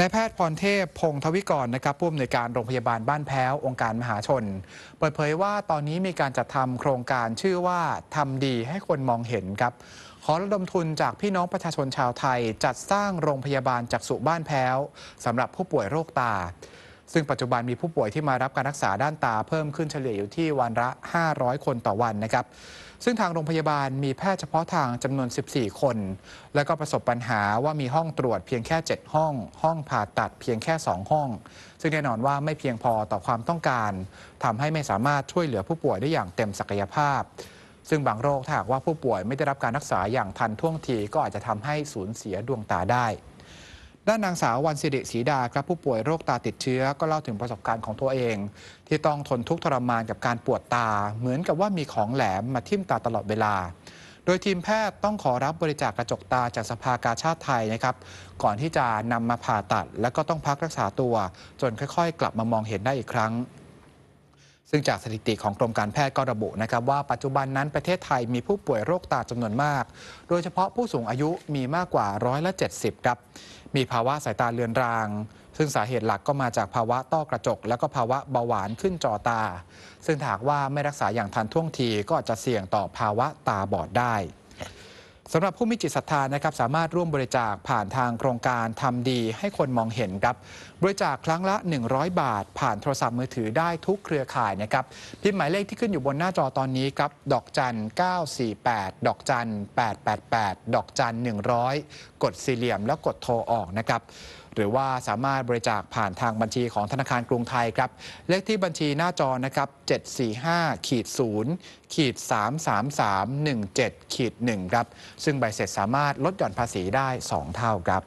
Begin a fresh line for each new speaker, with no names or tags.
นายแพทย์พรเทพ พงทวิกรนะครับผู้อำนวยการโรงพยาบาลบ้านแพ้วองค์การมหาชน เปิดเผยว่าตอนนี้มีการจัดทำโครงการชื่อว่าทำดีให้คนมองเห็นครับ ขอระดมทุนจากพี่น้องประชาชนชาวไทย จัดสร้างโรงพยาบาลจักษุบ้านแพ้วสำหรับผู้ป่วยโรคตาซึ่งปัจจุบันมีผู้ป่วยที่มารับการรักษาด้านตาเพิ่มขึ้นเฉลี่ยอยู่ที่วันละ 500 คนต่อวันนะครับ ซึ่งทางโรงพยาบาลมีแพทย์เฉพาะทางจำนวน 14 คน และก็ประสบปัญหาว่ามีห้องตรวจเพียงแค่ 7 ห้อง ห้องผ่าตัดเพียงแค่ 2 ห้อง ซึ่งแน่นอนว่าไม่เพียงพอต่อความต้องการ ทำให้ไม่สามารถช่วยเหลือผู้ป่วยได้อย่างเต็มศักยภาพ ซึ่งบางโรคถ้าหากว่าผู้ป่วยไม่ได้รับการรักษาอย่างทันท่วงทีก็อาจจะทำให้สูญเสียดวงตาได้ด้านนางสาววันสิริศรีดาครับผู้ป่วยโรคตาติดเชื้อ ก็เล่าถึงประสบการณ์ของตัวเอง ที่ต้องทนทุกข์ทรมานกับการปวดตาเหมือนกับว่ามีของแหลมมาทิ่มตาตลอดเวลา โดยทีมแพทย์ต้องขอรับบริจาคกระจกตาจากสภากาชาติไทยนะครับ ก่อนที่จะนำมาผ่าตัด แล้วก็ต้องพักรักษาตัว จนค่อยๆกลับมามองเห็นได้อีกครั้งซึ่งจากสถิติของกรมการแพทย์ก็ระบุนะครับว่าปัจจุบันนั้นประเทศไทยมีผู้ป่วยโรคตาจำนวนมาก โดยเฉพาะผู้สูงอายุมีมากกว่าร้อยละ70ครับ มีภาวะสายตาเลือนราง ซึ่งสาเหตุหลักก็มาจากภาวะต้อกระจก และก็ภาวะเบาหวานขึ้นจอตา ซึ่งหากว่าไม่รักษาอย่างทันท่วงทีก็อาจจะเสี่ยงต่อภาวะตาบอดได้สำหรับผู้มีจิตศรัทธานะครับ สามารถร่วมบริจาคผ่านทางโครงการทำดีให้คนมองเห็นครับ บริจาคครั้งละ 100 บาท ผ่านโทรศัพท์มือถือได้ทุกเครือข่ายนะครับ พิมพ์หมายเลขที่ขึ้นอยู่บนหน้าจอตอนนี้ครับ ดอกจัน948 ดอกจัน888 ดอกจัน100 กดสี่เหลี่ยมแล้วกดโทรออกนะครับหรือว่าสามารถบริจาคผ่านทางบัญชีของธนาคารกรุงไทยครับ เลขที่บัญชีหน้าจอนะครับ 745 ขีด 0 ขีด 33317 ขีด1ครับ ซึ่งใบเสร็จสามารถลดหย่อนภาษีได้ 2 เท่าครับ